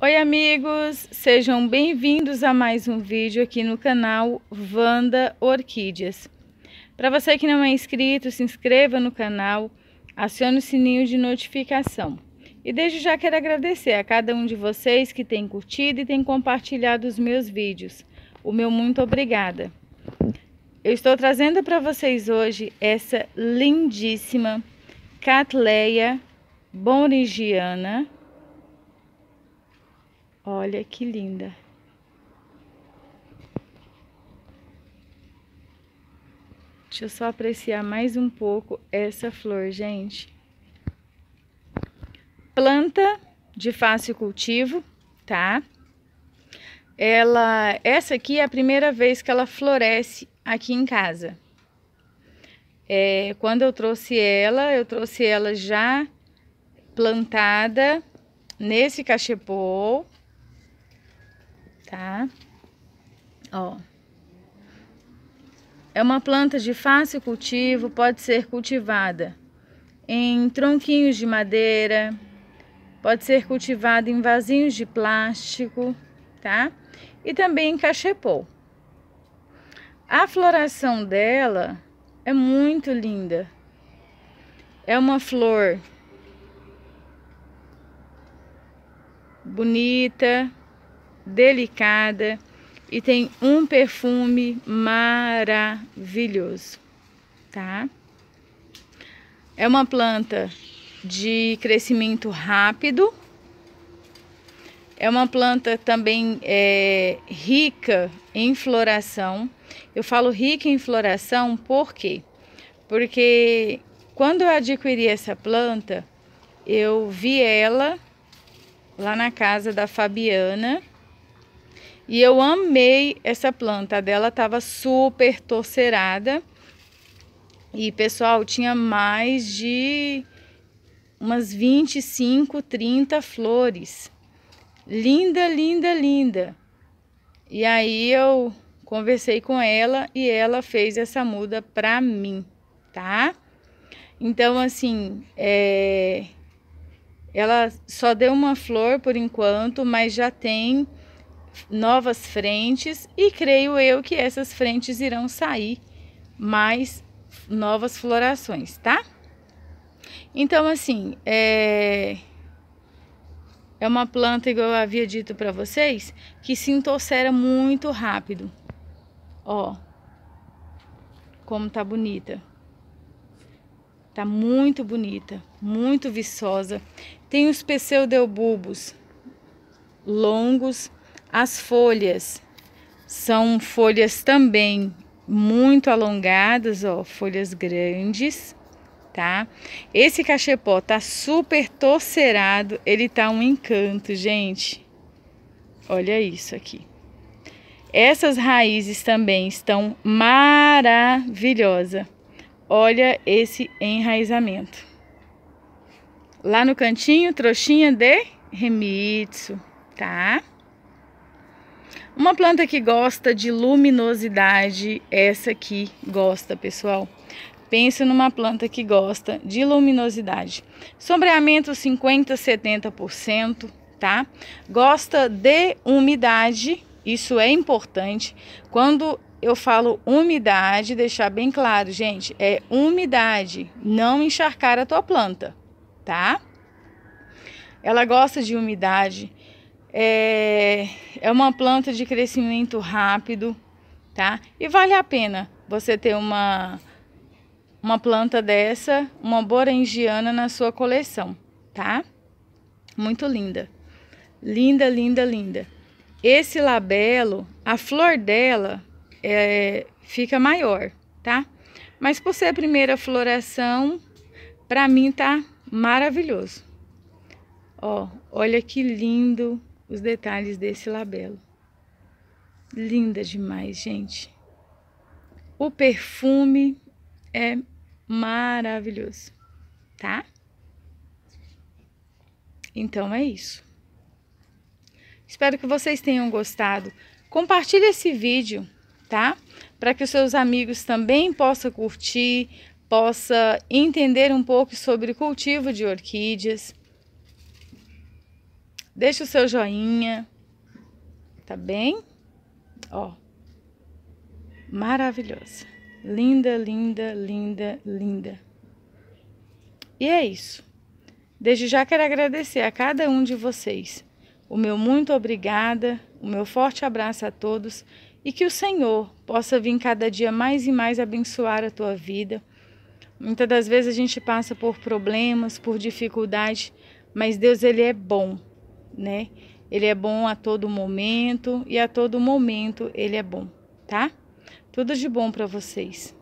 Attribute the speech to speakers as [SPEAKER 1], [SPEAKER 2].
[SPEAKER 1] Oi amigos, sejam bem-vindos a mais um vídeo aqui no canal Vanda Orquídeas. Para você que não é inscrito, se inscreva no canal, acione o sininho de notificação. E desde já quero agradecer a cada um de vocês que tem curtido e tem compartilhado os meus vídeos. O meu muito obrigada. Eu estou trazendo para vocês hoje essa lindíssima Catleia boringiana Olha que linda. Deixa eu só apreciar mais um pouco essa flor, gente. Planta de fácil cultivo, tá? Ela, essa aqui é a primeira vez que ela floresce aqui em casa. É, quando eu trouxe ela, eu trouxe ela já plantada nesse cachepô tá? Ó. É uma planta de fácil cultivo, pode ser cultivada em tronquinhos de madeira, pode ser cultivada em vasinhos de plástico, tá? E também em cachepô. A floração dela é muito linda. É uma flor bonita, delicada e tem um perfume maravilhoso, tá? É uma planta de crescimento rápido. É uma planta também é, rica em floração. Eu falo rica em floração por quê? Porque quando eu adquiri essa planta, eu vi ela lá na casa da Fabiana, e eu amei essa planta, a dela estava super torcerada. E pessoal, tinha mais de umas 25, 30 flores. Linda, linda, linda. E aí eu conversei com ela e ela fez essa muda para mim, tá? Então, assim, é... ela só deu uma flor por enquanto, mas já tem novas frentes e creio eu que essas frentes irão sair mais novas florações, tá? Então, assim, é, é uma planta, igual eu havia dito para vocês, que se entorcera muito rápido. Ó, como tá bonita. Tá muito bonita, muito viçosa. Tem os pseudobulbos longos, as folhas são folhas também muito alongadas, ó, folhas grandes, tá? Esse cachepó tá super torcerado, ele tá um encanto, gente. Olha isso aqui. Essas raízes também estão maravilhosas. Olha esse enraizamento. Lá no cantinho, trouxinha de remitsu, tá? Uma planta que gosta de luminosidade, essa aqui gosta, pessoal. Pense numa planta que gosta de luminosidade. Sombreamento 50, 70%, tá? Gosta de umidade, isso é importante. Quando eu falo umidade, deixar bem claro, gente, é umidade, não encharcar a tua planta, tá? Ela gosta de umidade, é, é uma planta de crescimento rápido, tá? E vale a pena você ter uma, uma planta dessa, uma borangiana na sua coleção, tá? Muito linda. Linda, linda, linda. Esse labelo, a flor dela é, fica maior, tá? Mas por ser a primeira floração, para mim tá maravilhoso. Ó, olha que lindo os detalhes desse labelo. Linda demais, gente. O perfume é maravilhoso, tá? Então é isso. Espero que vocês tenham gostado. Compartilhe esse vídeo, tá? Para que os seus amigos também possam curtir, possa entender um pouco sobre cultivo de orquídeas. Deixa o seu joinha. Tá bem? Ó. Maravilhosa. Linda, linda, linda, linda. E é isso. Desde já quero agradecer a cada um de vocês. O meu muito obrigada, o meu forte abraço a todos e que o Senhor possa vir cada dia mais e mais abençoar a tua vida. Muitas das vezes a gente passa por problemas, por dificuldade, mas Deus ele é bom né? Ele é bom a todo momento e a todo momento ele é bom, tá? Tudo de bom para vocês.